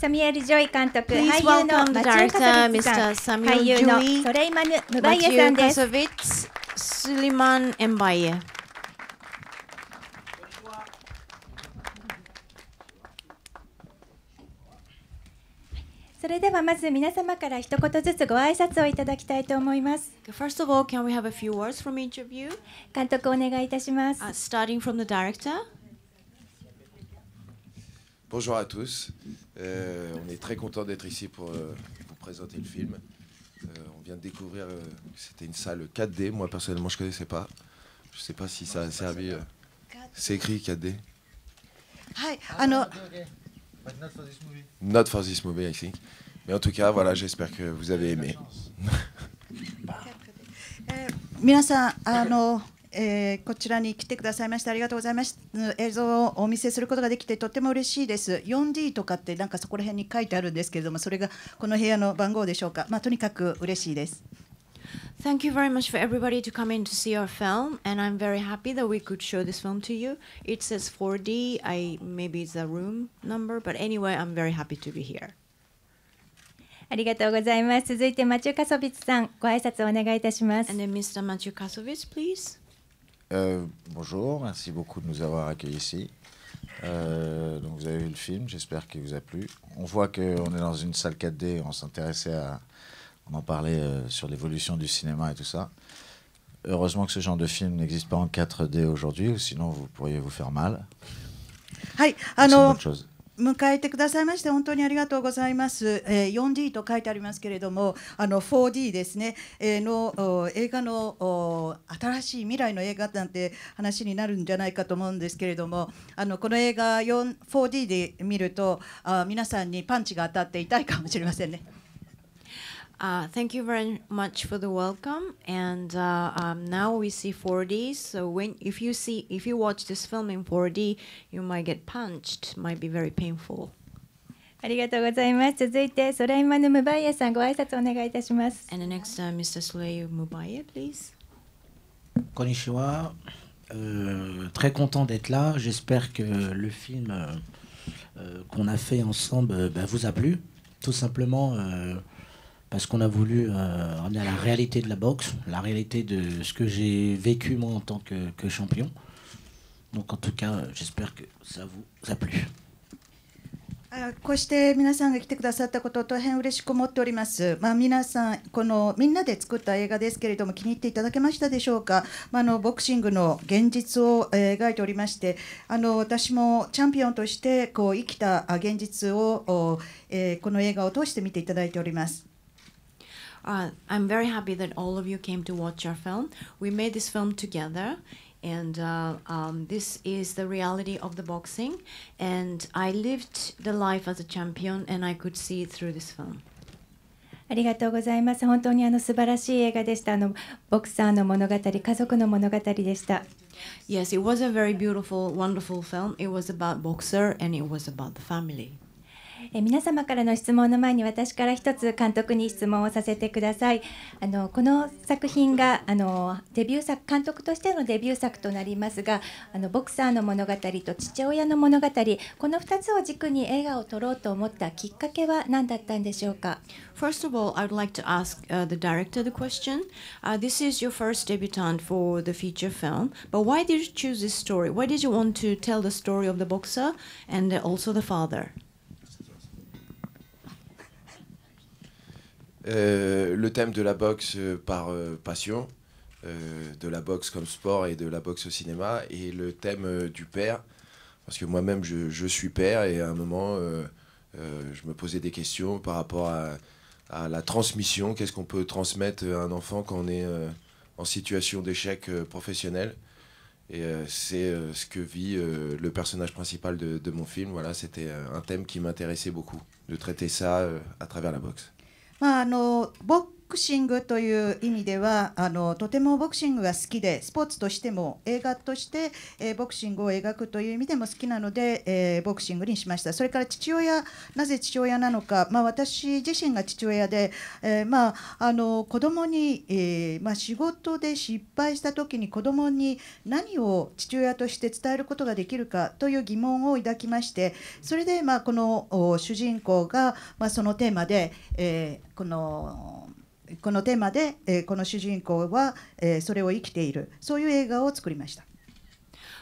サミュエル・ジョイ監督、俳優のマチュー・ビさん、俳優のソレイマヌ・ムバイエさんです。スリマン・エンバイエ。それではまず皆様から一言ずつご挨拶をいただきたいと思います。First of all, can we have a few words from each of you? 監督お願いいたします。Uh, starting from the director. Bonjour à tous. Euh, on est très content d'être ici pour vous euh, présenter le film. Euh, on vient de découvrir que c'était une salle 4D. Moi, personnellement, je ne connaissais pas. Je ne sais pas si ça a servi. C'est écrit 4D. Hi, ah, non. not for movie. Not Mais en tout cas, voilà, j'espère que vous avez aimé. 皆さんあのえー、こちらに来てくださいましてありがとうございました映像をお見せすることができてとっても嬉しいです 4D とかってなんかそこら辺に書いてあるんですけれどもそれがこの部屋の番号でしょうか、まあ、とにかく嬉しいです Thank you very much for everybody to come in to see our film, and I'm very happy that we could show this film to you. It says 4D. I maybe it's a room number, but anyway, I'm very happy to be here. ありがとうございます。続いてマチュカソビッチさん、ご挨拶をお願いいたします。And then Mr. Machu Kasovic, please. Euh, bonjour, merci beaucoup de nous avoir accueillis ici. Euh, donc vous avez vu le film, j'espère qu'il vous a plu. On voit qu'on est dans une salle 4D, on s'intéressait à... On en parler euh, sur l'évolution du cinéma et tout ça. Heureusement que ce genre de film n'existe pas en 4D aujourd'hui, sinon vous pourriez vous faire mal. chose. 迎えてくださいまして本当にありがとうございます。え 4D と書いてありますけれども、あの 4D ですね、えの映画の新しい未来の映画なんて話になるんじゃないかと思うんですけれども、あのこの映画 4D で見るとあ皆さんにパンチが当たって痛いかもしれませんね。Uh, thank you very much for the welcome. And uh, um, now we see 4D. So when if you see if you watch this film in 4D, you might get punched. Might be very painful. ありがとうございます。続いてソレイマヌ・ムバイエさんご挨拶お願いいたします。And the next、uh, Mr. Soleil Mubaye, please. Konnichiwa. Euh, très content d'être là. J'espère que le film euh, qu'on a fait ensemble euh, bah, vous a plu. Tout simplement. Euh, parce qu'on a voulu euh, ramener à la réalité de la boxe, la réalité de ce que j'ai vécu moi en tant que, que, champion. Donc en tout cas, j'espère que ça vous a plu. こうして皆さんが来てくださったことを大変嬉しく思っております。まあ、皆さん、このみんなで作った映画ですけれども、気に入っていただけましたでしょうか、まあ、のボクシングの現実を、え描いておりまして、あの私もチャンピオンとしてこう生きた現実を、えこの映画を通して見ていただいております。Uh, I'm very happy that all of you came to watch our film. We made this film together, and uh, um, this is the reality of the boxing. And I lived the life as a champion, and I could see it through this film. ありがとうございます。本当にあの素晴らしい映画でした。あのボクサーの物語、家族の物語でした。Yes, it was a very beautiful, wonderful film. It was about boxer and it was about the family. え皆様からの質問の前に私から一つ監督に質問をさせてくださいあのこの作品があのデビュー作監督としてのデビュー作となりますがあのボクサーの物語と父親の物語この2つを軸に映画を撮ろうと思ったきっかけは何だったんでしょうか First of all, I'd w o u l like to ask、uh, the director the question.、Uh, this is your first debutant for the feature film, but why did you choose this story? Why did you want to tell the story of the boxer and also the father? Euh, le thème de la boxe euh, par euh, passion, de la boxe comme sport et de la boxe au cinéma, et le thème du père, parce que moi-même je, suis père et à un moment je me posais des questions par rapport à, la transmission, qu'est-ce qu'on peut transmettre à un enfant quand on est en situation d'échec professionnel. Et c'est ce que vit le personnage principal de, de mon film. Voilà, c'était un thème qui m'intéressait beaucoup, de traiter ça à travers la boxe. まあ、あのボックシングという意味ではあのとてもボクシングが好きでスポーツとしても映画として、えー、ボクシングを描くという意味でも好きなので、えー、ボクシングにしましたそれから父親なぜ父親なのか、まあ、私自身が父親で、えー、まあ、あの子供に、えー、まあ、仕事で失敗した時に子供に何を父親として伝えることができるかという疑問を抱きましてそれで、まあ、この主人公が、まあ、そのテーマで、えこのこのテーマで、えー、この主人公は、えー、それを生きているそういう映画を作りました。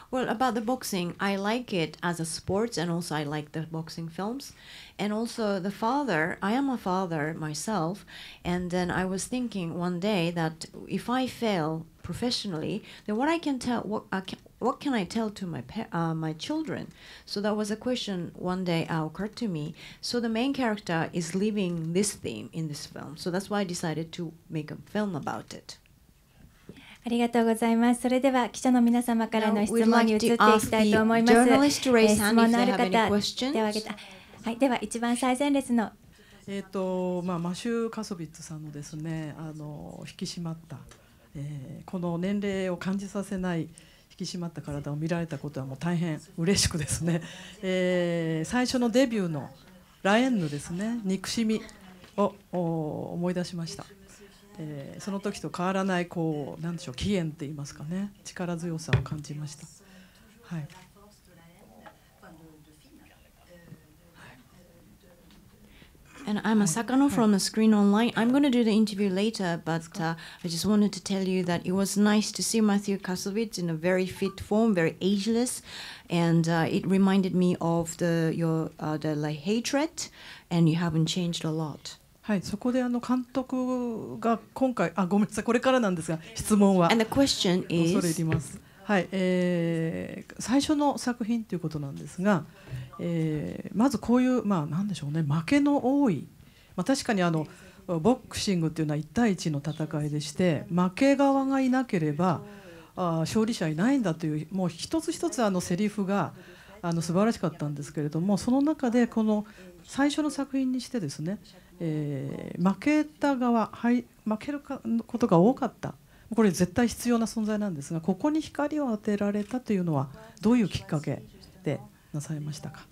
Well, about the boxing, I like it as a sport, and also I like the boxing films. And also, the father, I am a father myself, and then I was thinking one day that if I fail professionally, then what I can tell, what I can, what can I tell to my uh, my children? So that was a question one day uh, occurred to me. So the main character is living this theme in this film. So that's why I decided to make a film about it. ありがとうございます。それでは記者の皆様からの質問に移っていきたいと思います。えー、質問のある方、手を挙げた。はい、では一番最前列の。えっ、ー、と、まあマシューカソビッツさんのですね、あの引き締まった。えー、この年齢を感じさせない引き締まった体を見られたことはもう大変嬉しくですね、えー、最初のデビューの「ラエンヌ」ですね「憎しみを」を思い出しました、えー、その時と変わらないこう何でしょう起源って言いますかね力強さを感じました。はい And I'm Asakano from the Screen Online. I'm going to do the interview later, but uh, I just wanted to tell you that it was nice to see Matthew Kasovitz in a very fit form, very ageless, and uh, it reminded me of the your uh, the like hatred, and you haven't changed a lot. はい、そこであの監督が今回あごめんなさいこれからなんですが質問は And the question is 恐れ入ります。はいえー、最初の作品ということなんですが、えー、まずこういう、まあ、何でしょうね負けの多い、まあ、確かにあのボクシングっていうのは1対1の戦いでして負け側がいなければあ勝利者いないんだというもう一つ一つあのセリフがあの素晴らしかったんですけれどもその中でこの最初の作品にしてですね、えー、負けた側、はい、負けることが多かったこれ絶対必要な存在なんですがここに光を当てられたというのはどういうきっかけでなさいましたか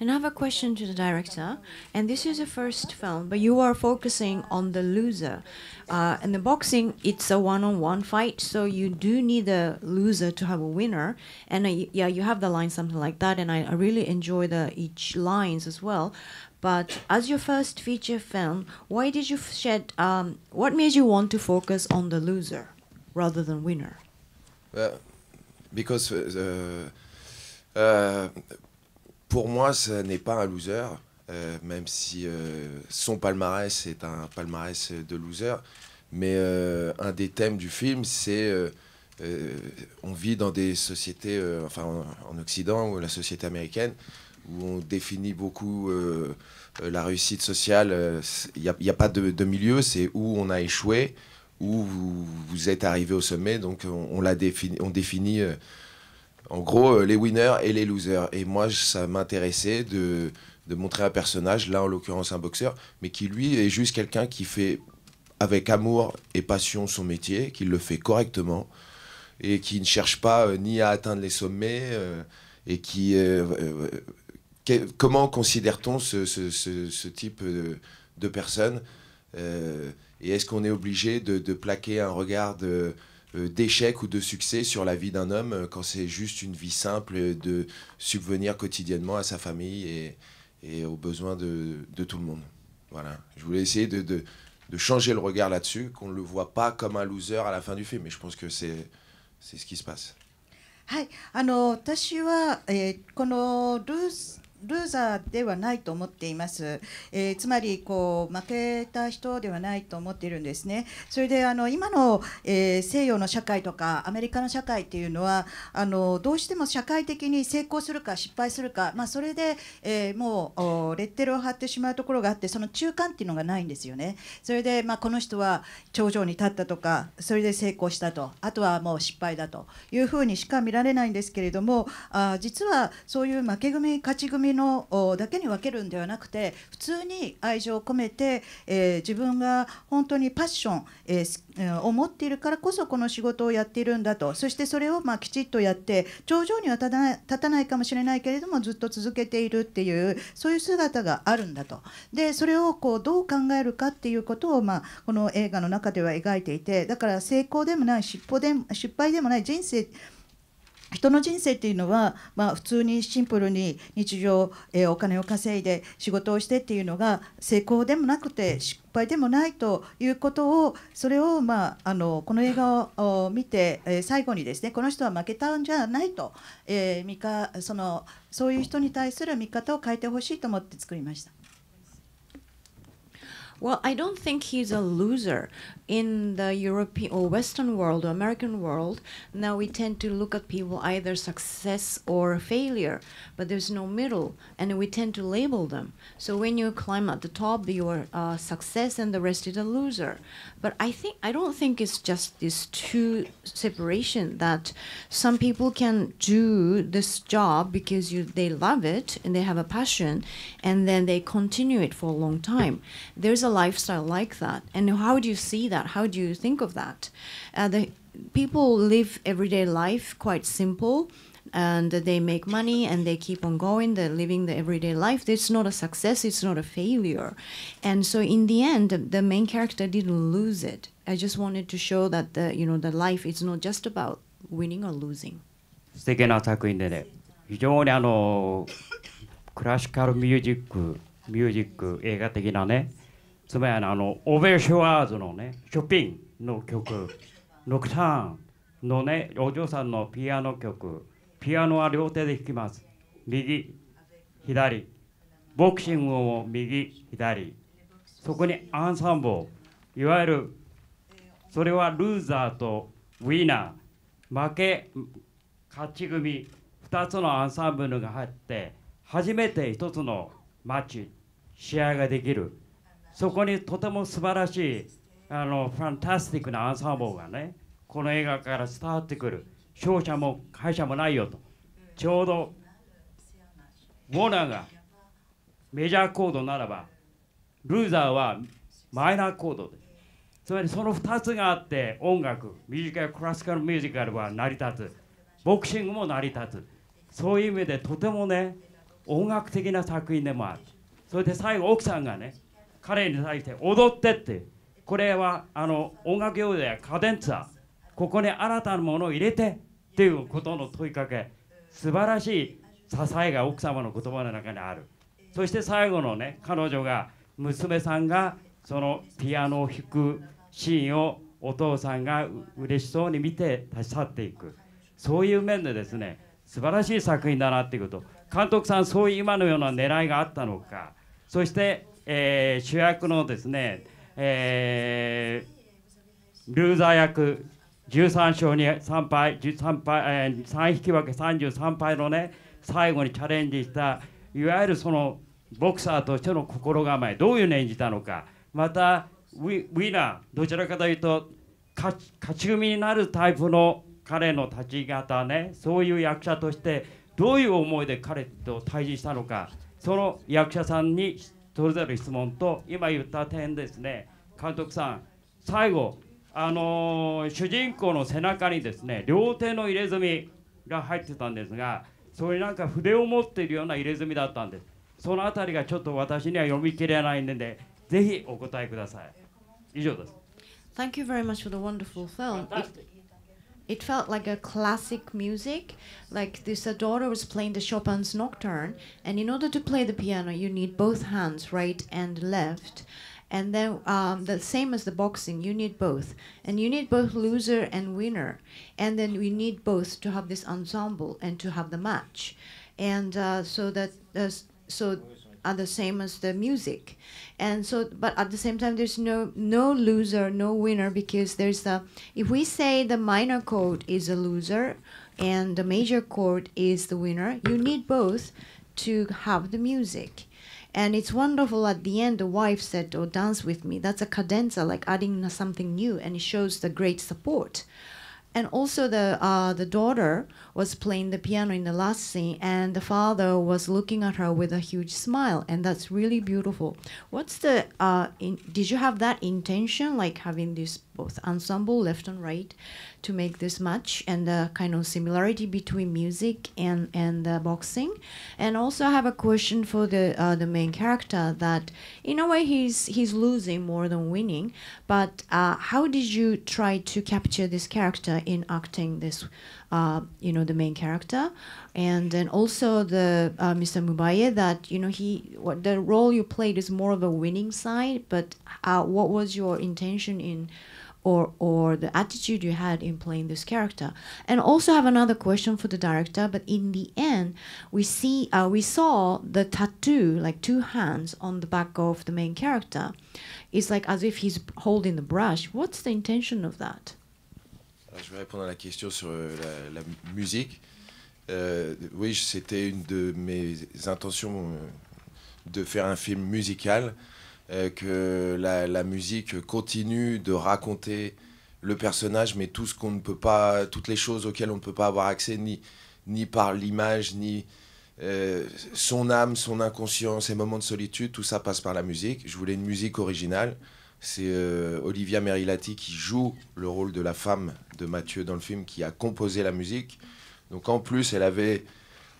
Another question to the director, and this is the first film, but you are focusing on the loser. Uh, in the boxing, it's a one-on-one fight, so you do need a loser to have a winner. And uh, yeah, you have the line something like that, and I, I really enjoy the each lines as well. But as your first feature film, why did you shed? Um, what made you want to focus on the loser? rather than winner? because uh, uh, pour moi, ce n'est pas un loser, euh, même si euh, son palmarès est un palmarès de loser. Mais euh, un des thèmes du film, c'est on vit dans des sociétés, enfin en, Occident ou la société américaine, où on définit beaucoup la réussite sociale. Il n'y a, pas de, de milieu, c'est où on a échoué où vous, êtes arrivé au sommet. Donc on, l'a défini, on définit euh, en gros euh, les winners et les losers. Et moi, ça m'intéressait de, montrer un personnage, là en l'occurrence un boxeur, mais qui lui est juste quelqu'un qui fait avec amour et passion son métier, qui le fait correctement et qui ne cherche pas euh, ni à atteindre les sommets et qui comment considère-t-on ce, type de personne et est-ce qu'on est obligé de, de, plaquer un regard de euh, d'échec ou de succès sur la vie d'un homme euh, quand c'est juste une vie simple de subvenir quotidiennement à sa famille et, et aux besoins de, de, tout le monde. Voilà. Je voulais essayer de, de, de changer le regard là-dessus, qu'on ne le voit pas comme un loser à la fin du film. Mais je pense que c'est ce qui se passe. ルーザーではないと思っています、えー、つまりこう負けた人ではないと思っているんですね、それであの今の、えー、西洋の社会とかアメリカの社会っていうのはあのどうしても社会的に成功するか失敗するか、まあ、それで、えー、もうレッテルを貼ってしまうところがあってその中間っていうのがないんですよね、それで、まあ、この人は頂上に立ったとかそれで成功したとあとはもう失敗だというふうにしか見られないんですけれどもあ実はそういう負け組勝ち組のだけに分けるんではなくて普通に愛情を込めて、えー、自分が本当にパッション、えー、を持っているからこそこの仕事をやっているんだとそしてそれをまきちっとやって頂上には立たないかもしれないけれどもずっと続けているっていうそういう姿があるんだとでそれをこうどう考えるかっていうことを、まあ、この映画の中では描いていてだから成功でもない失敗でもない人生人の人生っていうのは、まあ、普通にシンプルに日常、えー、お金を稼いで仕事をしてっていうのが成功でもなくて失敗でもないということをそれを、まあ、あのこの映画を見て、えー、最後にですねこの人は負けたんじゃないと、えー、そのそういう人に対する見方を変えてほしいと思って作りました。Well, I don't think he's a loser. In the European or Western world or American world, now we tend to look at people either success or failure, but there's no middle, and we tend to label them. So when you climb at the top, you're uh, success, and the rest is a loser. But I think I don't think it's just this two separation that some people can do this job because you, they love it and they have a passion, and then they continue it for a long time. There's a lifestyle like that? And how do you see that? How do you think of that? Uh, the people live everyday life quite simple and they make money and they keep on going they're living the everyday life it's not a success it's not a failure and so in the end the main character didn't lose it i just wanted to show that the you know the life is not just about winning or losing 素敵な作品でね非常にあのクラシカルミュージックミュージック映画的なねつまりあのオベーショワーズのねショッピンの曲ノクターンのねお嬢さんのピアノ曲ピアノは両手で弾きます右左ボクシングを右左そこにアンサンブルいわゆるそれはルーザーとウィナー負け勝ち組2つのアンサンブルが入って初めて1つのマッチ試合ができるそこにとても素晴らしいあのファンタスティックなアンサンボーがねこの映画から伝わってくる勝者も敗者もないよとちょうどウォーナーがメジャーコードならばルーザーはマイナーコードでつまりその2つがあって音楽ミュージカルクラシカルミュージカルは成り立つボクシングも成り立つそういう意味でとてもね音楽的な作品でもあるそれで最後奥さんがね彼に対して踊ってってこれはあの音楽用でカデンツァここに新たなものを入れてっていうことの問いかけ素晴らしい支えが奥様の言葉の中にあるそして最後のね彼女が娘さんがそのピアノを弾くシーンをお父さんが嬉しそうに見て立ち去っていくそういう面でですね素晴らしい作品だなっていうこと監督さんそういう今のような狙いがあったのかそしてえー、主役のですね、えー、ルーザー役13勝に3敗13敗、えー、3引き分け33敗のね最後にチャレンジしたいわゆるそのボクサーとしての心構えどういう念演じたのかまたウィウィナーどちらかというと勝ち勝ち組になるタイプの彼の立ち方ねそういう役者としてどういう思いで彼と対峙したのかその役者さんに取れざる質問と今言った点ですね監督さん最後あのー、主人公の背中にですね両手の入れ墨が入ってたんですがそれなんか筆を持っているような入れ墨だったんですその辺りがちょっと私には読み切れないのでぜひお答えください以上です Thank you very much for the wonderful film. Fantastic. It felt like a classic music. Like this daughter was playing the Chopin's Nocturne, and in order to play the piano, you need both hands, right and left. And then um, the same as the boxing, you need both, and you need both loser and winner, and then we need both to have this ensemble and to have the match, and uh, so that uh, so are the same as the music and so but at the same time there's no no loser no winner because there's a if we say the minor chord is a loser and the major chord is the winner you need both to have the music and it's wonderful at the end the wife said or oh, dance with me that's a cadenza like adding something new and it shows the great support and also the uh, the daughter was playing the piano in the last scene, and the father was looking at her with a huge smile, and that's really beautiful. What's the uh, in, did you have that intention, like having this both ensemble left and right to make this match and the kind of similarity between music and and uh, boxing and also i have a question for the uh, the main character that in a way he's he's losing more than winning but uh, how did you try to capture this character in acting this uh, you know the main character, and then also the uh, Mr. Mubaye that you know he what the role you played is more of a winning side, but uh, what was your intention in? Or, or the attitude you had in playing this character and also have another question for the director but in the end we see uh, we saw the tattoo like two hands on the back of the main character it's like as if he's holding the brush what's the intention of that je vais répondre à la question sur euh, la, musique. Euh, oui, c'était une de mes intentions euh, de faire un film musical, que la, musique continue de raconter le personnage, mais tout ce qu'on ne peut pas, toutes les choses auxquelles on ne peut pas avoir accès, ni, par l'image, ni son âme, son inconscient, ses moments de solitude, tout ça passe par la musique. Je voulais une musique originale. C'est euh, Olivia Merilati qui joue le rôle de la femme de Mathieu dans le film, qui a composé la musique. Donc en plus, elle avait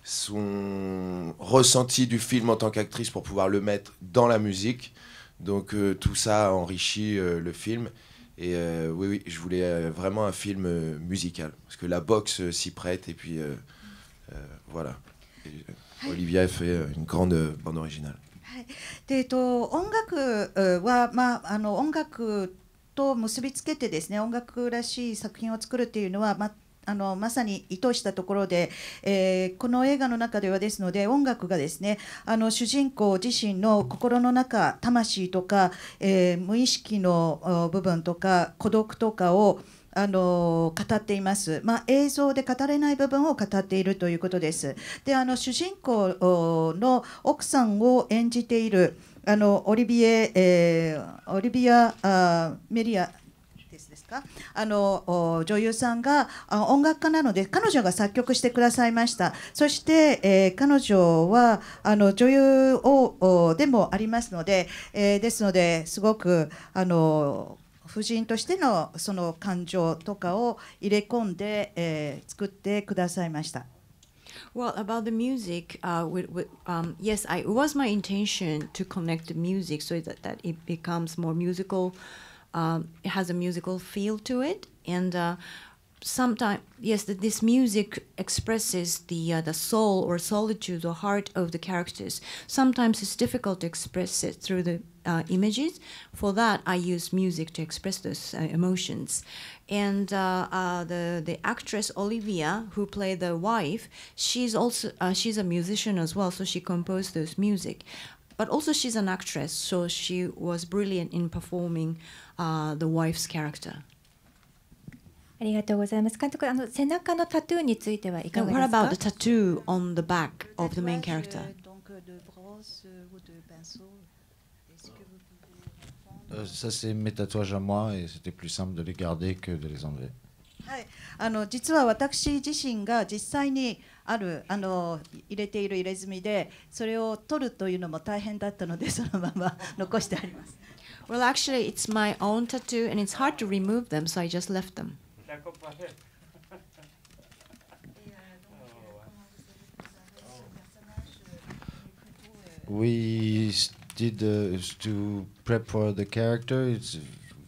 son ressenti du film en tant qu'actrice pour pouvoir le mettre dans la musique. Donc euh, tout ça a enrichi euh, le film. Et oui, oui, je voulais vraiment un film musical. Parce que la boxe s'y prête. Et puis voilà. Olivia a fait une grande bande originale. はいでえっと、音楽は、まあ、あの音楽と結びつけてですね音楽らしい作品を作るというのは、まあのまさに意図したところで、えー、この映画の中ではですので音楽がですねあの主人公自身の心の中魂とか、えー、無意識の部分とか孤独とかをあの語っています、まあ、映像で語れない部分を語っているということです。であの主人公の奥さんを演じているあのオリビエ、えー、オリビアあメリアですかあの女優さんが音楽家なので彼女が作曲してくださいましたそして、えー、彼女はあの女優をでもありますので、えー、ですのですごくあの夫人としてのその感情とかを入れ込んで、えー、作ってくださいました。Well, about the music, uh, with, with, um, yes, I, it was my intention to connect the music so that, that it becomes more musical. Um, it has a musical feel to it, and uh, sometimes yes that this music expresses the uh, the soul or solitude or heart of the characters sometimes it's difficult to express it through the uh, images for that i use music to express those uh, emotions and uh, uh, the the actress olivia who played the wife she's also uh, she's a musician as well so she composed those music but also she's an actress so she was brilliant in performing the wife's character ありがとうございます。監督、あの背中のタトゥーについてはいかがですか What about the tattoo on the back of the main character? はい、あの実は私自身が実際にあるあの入れている入れ墨でそれを取るというのも大変だったのでそのまま残してあります。Well, actually, it's my own tattoo and it's hard to remove them, so I just left them. Está we did uh, to prep for the character it's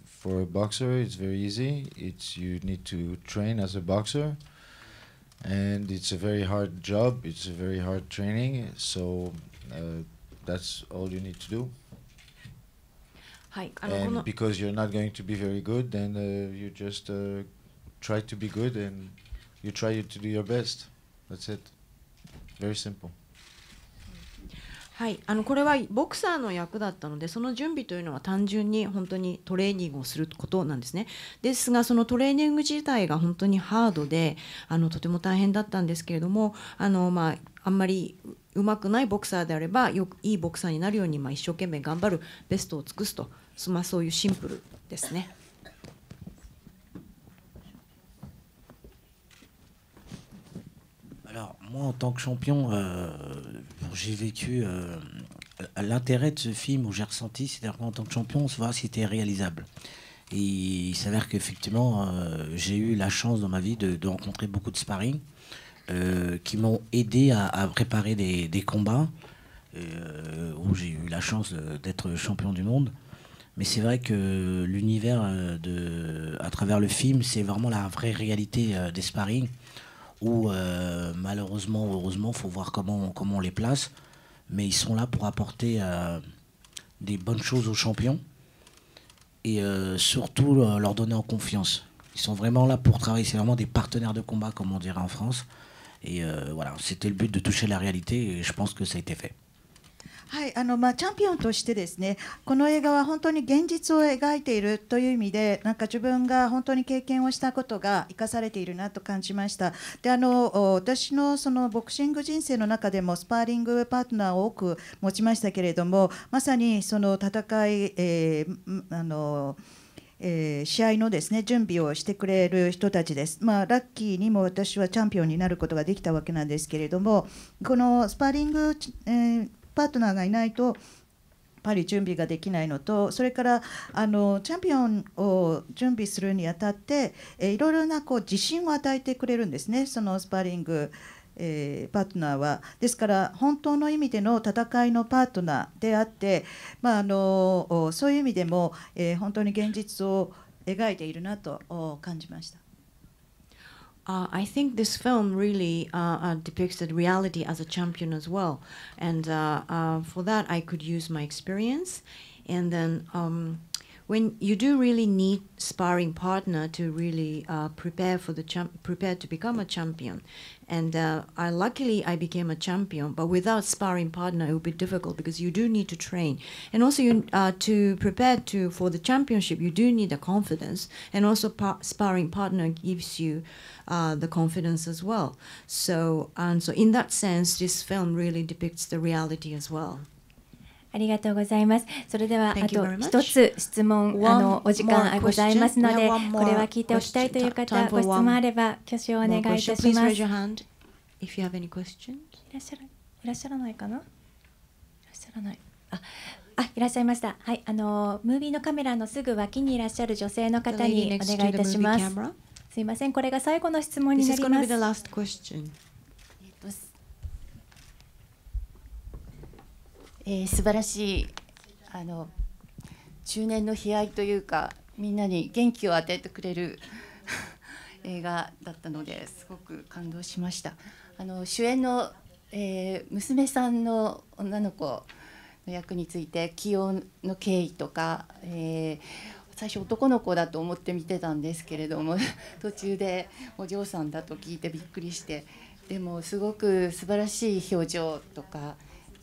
for a boxer it's very easy it's you need to train as a boxer and it's a very hard job it's a very hard training so uh, that's all you need to do and because you're not going to be very good then uh, you just uh, try to be good and you try to do your best. That's it. Very simple. はい、あのこれはボクサーの役だったのでその準備というのは単純に本当にトレーニングをすることなんですねですがそのトレーニング自体が本当にハードであのとても大変だったんですけれどもあの、まあ、あんまりうまくないボクサーであればよくいいボクサーになるように、まあ、一生懸命頑張るベストを尽くすと、まあ、そういうシンプルですね。moi, en tant que champion, euh, j'ai vécu euh, l'intérêt de ce film où j'ai ressenti, c'est-à-dire qu'en tant que champion, on se voit si c'était réalisable. Et il s'avère qu'effectivement, euh, j'ai eu la chance dans ma vie de, rencontrer beaucoup de sparring qui m'ont aidé à, préparer des, des combats où j'ai eu la chance d'être champion du monde. Mais c'est vrai que l'univers à travers le film, c'est vraiment la vraie réalité des sparring où euh, malheureusement, heureusement, faut voir comment, comment on les place. Mais ils sont là pour apporter euh, des bonnes choses aux champions et euh, surtout leur donner en confiance. Ils sont vraiment là pour travailler. C'est vraiment des partenaires de combat, comme on dirait en France. Et voilà, c'était le but de toucher la réalité et je pense que ça a été fait. はいあのまあ、チャンピオンとしてですねこの映画は本当に現実を描いているという意味でなんか自分が本当に経験をしたことが生かされているなと感じましたであの私のそのボクシング人生の中でもスパーリングパートナーを多く持ちましたけれどもまさにその戦い、えー、あのえー、試合のですね準備をしてくれる人たちです、まあ、ラッキーにも私はチャンピオンになることができたわけなんですけれどもこのスパーリング、えーパートナーがいないとパリ準備ができないのとそれからあのチャンピオンを準備するにあたってえいろいろなこう自信を与えてくれるんですねそのスパーリング、えー、パートナーは。ですから本当の意味での戦いのパートナーであって、まあ、あのそういう意味でも、えー、本当に現実を描いているなと感じました。Uh, I think this film really uh, uh, depicts the reality as a champion as well. And uh, uh, for that, I could use my experience. And then um, when you do really need sparring partner to really uh, prepare for the champ- prepare to become a champion and uh, I, luckily i became a champion but without sparring partner it would be difficult because you do need to train and also you, uh, to prepare to for the championship you do need the confidence and also par- sparring partner gives you uh, the confidence as well so and so in that sense this film really depicts the reality as well ありがとうございます。それではあと一つ質問あのお時間ございますので、これは聞いておきたいという方、ご質問あれば挙手をお願いいたします。いらっしゃるいらっしゃらないかな？いらっしゃらない。あ。あいらっしゃいましたはいあのムービーのカメラのすぐ脇にいらっしゃる女性の方にお願いいたしますすいませんこれが最後の質問になりますえー、素晴らしいあの中年の悲哀というかみんなに元気を与えてくれる 映画だったのですごく感動しましたあの主演の、えー、娘さんの女の子の役について起用の経緯とか、えー、最初男の子だと思って見てたんですけれども 途中でお嬢さんだと聞いてびっくりしてでもすごく素晴らしい表情とか。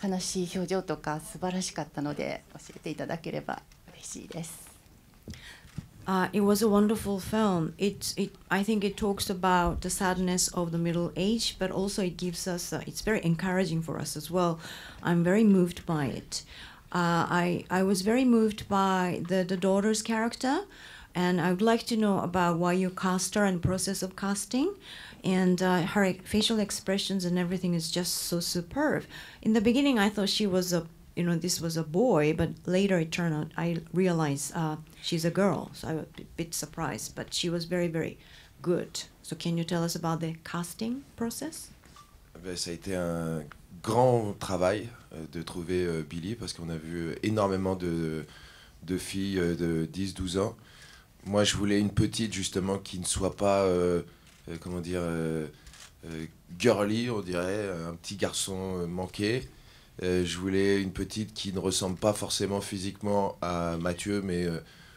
悲しい表情とか素晴らしかったので教えていただければ嬉しいです。Uh, it was a wonderful film. It, it, I think it talks about the sadness of the middle age, but also it gives us, uh, it's very encouraging for us as well. I'm very moved by it. Uh, I, I was very moved by the, the daughter's character. And I would like to know about why you her and process of casting. And uh, her facial expressions and everything is just so superb. In the beginning, I thought she was a, you know, this was a boy, but later it turned out I realized uh, she's a girl. So I was a bit surprised, but she was very, very good. So can you tell us about the casting process? Eh ça a été un grand travail euh, de trouver euh, Billy parce qu'on a vu énormément de, de filles euh, de 10-12 ans Moi, je voulais une petite, justement, qui ne soit pas, euh, euh, comment dire, euh, girly, on dirait, un petit garçon manqué. je voulais une petite qui ne ressemble pas forcément physiquement à Mathieu, mais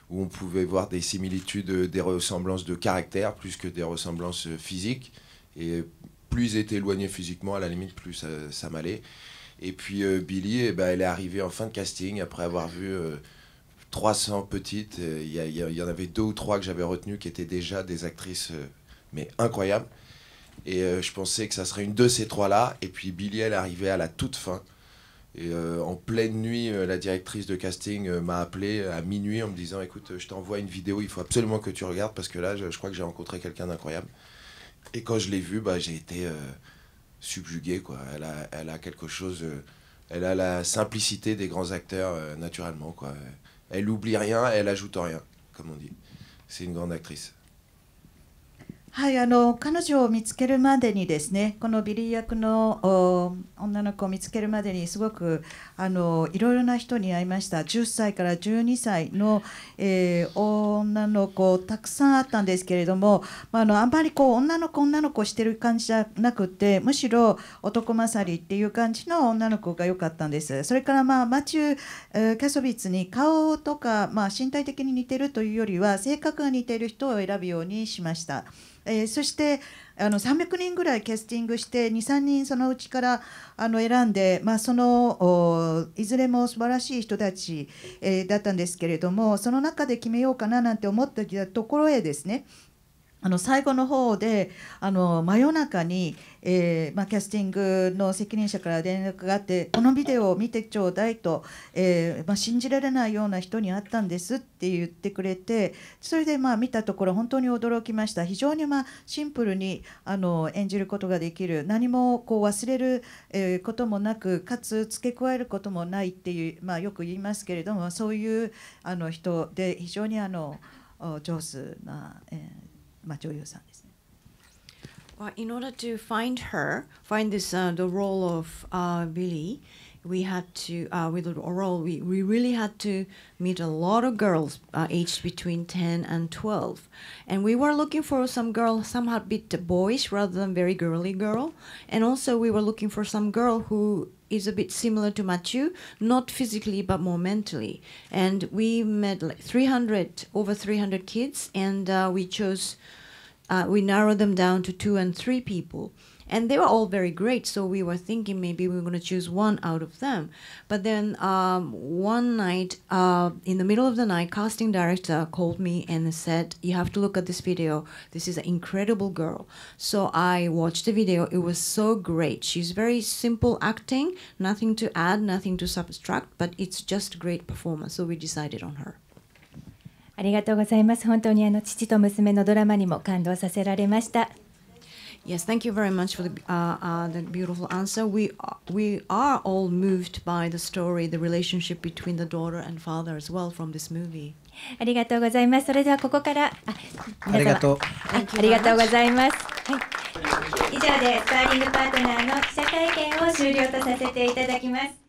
où on pouvait voir des similitudes, des ressemblances de caractère, plus que des ressemblances physiques. Et plus était éloigné physiquement, à la limite, plus ça, m'allait. Et puis Billy, eh ben, elle est arrivée en fin de casting, après avoir vu... 300 petites. Euh, il y, en avait deux ou trois que j'avais retenues qui étaient déjà des actrices, euh, mais incroyables. Et euh, je pensais que ça serait une de ces trois-là. Et puis Billy, elle arrivait à la toute fin. Et en pleine nuit, la directrice de casting m'a appelé à minuit en me disant Écoute, je t'envoie une vidéo, il faut absolument que tu regardes parce que là, je, crois que j'ai rencontré quelqu'un d'incroyable. Et quand je l'ai vu, bah, j'ai été subjugué. Quoi. Elle, a, elle a quelque chose, elle a la simplicité des grands acteurs naturellement. Quoi. Elle n'oublie rien, elle ajoute rien, comme on dit. C'est une grande actrice. はいあの彼女を見つけるまでにですねこのビリー役の女の子を見つけるまでにすごくあのいろいろな人に会いました10歳から12歳の、えー、女の子たくさんあったんですけれども、まあ、あのあんまりこう女の子女の子してる感じじゃなくてむしろ男勝りっていう感じの女の子が良かったんですそれから、まあ、マチュー、えー・キャソビッツに顔とか、まあ、身体的に似てるというよりは性格が似ている人を選ぶようにしました。えー、そしてあの300人ぐらいキャスティングして23人そのうちからあの選んで、まあ、そのいずれも素晴らしい人たち、えー、だったんですけれどもその中で決めようかななんて思っていたところへですねあの最後の方であの真夜中に、えーまあ、キャスティングの責任者から連絡があってこのビデオを見てちょうだいと、えーまあ、信じられないような人に会ったんですって言ってくれてそれでまあ見たところ本当に驚きました非常にまあシンプルにあの演じることができる何もこう忘れる、こともなくかつ付け加えることもないっていう、まあ、よく言いますけれどもそういうあの人で非常にあの上手な、えーまあ、女優さんですね。Well, in order to find her, find this、uh, the role of、uh, Billy, we had to uh, with oral we, we really had to meet a lot of girls uh, aged between 10 and 12 and we were looking for some girl somehow a bit boyish rather than very girly girl and also we were looking for some girl who is a bit similar to Mathieu, not physically but more mentally. And we met like 300, over 300 kids, and uh, we chose uh, we narrowed them down to two and three people. And they were all very great, so we were thinking maybe we are going to choose one out of them. But then um, one night, uh, in the middle of the night, casting director called me and said, "You have to look at this video. This is an incredible girl." So I watched the video. It was so great. She's very simple acting, nothing to add, nothing to subtract, but it's just great performance. So we decided on her. ありがとうございます。本当にあの父と娘のドラマにも感動させられました。Yes, thank you very much for the, uh, uh, the beautiful answer. We are, we are all moved by the story, the relationship between the daughter and father as well from this movie. ありがとうございます。それではここからあありがとうありがとうございます。はい、以上でスパーリングパートナーの記者会見を終了とさせていただきます。